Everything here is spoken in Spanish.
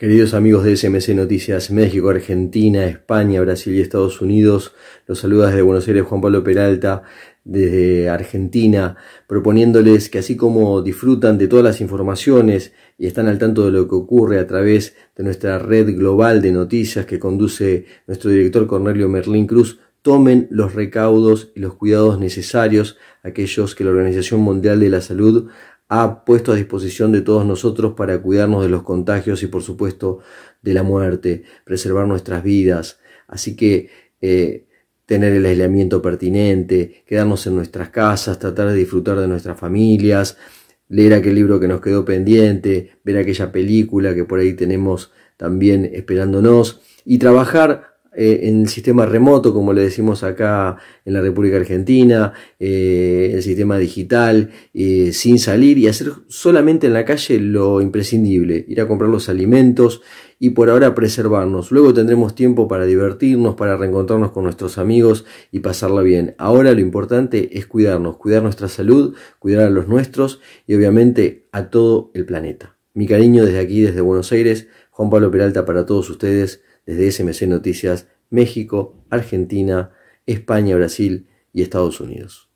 Queridos amigos de SMC Noticias México, Argentina, España, Brasil y Estados Unidos, los saluda desde Buenos Aires Juan Pablo Peralta, desde Argentina, proponiéndoles que así como disfrutan de todas las informaciones y están al tanto de lo que ocurre a través de nuestra red global de noticias que conduce nuestro director Cornelio Merlín Cruz, tomen los recaudos y los cuidados necesarios aquellos que la Organización Mundial de la Salud ha puesto a disposición de todos nosotros para cuidarnos de los contagios y por supuesto de la muerte, preservar nuestras vidas. Así que eh, tener el aislamiento pertinente, quedarnos en nuestras casas, tratar de disfrutar de nuestras familias, leer aquel libro que nos quedó pendiente, ver aquella película que por ahí tenemos también esperándonos y trabajar eh, en el sistema remoto, como le decimos acá en la República Argentina, eh, el sistema digital, eh, sin salir y hacer solamente en la calle lo imprescindible, ir a comprar los alimentos y por ahora preservarnos. Luego tendremos tiempo para divertirnos, para reencontrarnos con nuestros amigos y pasarla bien. Ahora lo importante es cuidarnos, cuidar nuestra salud, cuidar a los nuestros y obviamente a todo el planeta. Mi cariño desde aquí, desde Buenos Aires, Juan Pablo Peralta para todos ustedes desde SMC Noticias, México, Argentina, España, Brasil y Estados Unidos.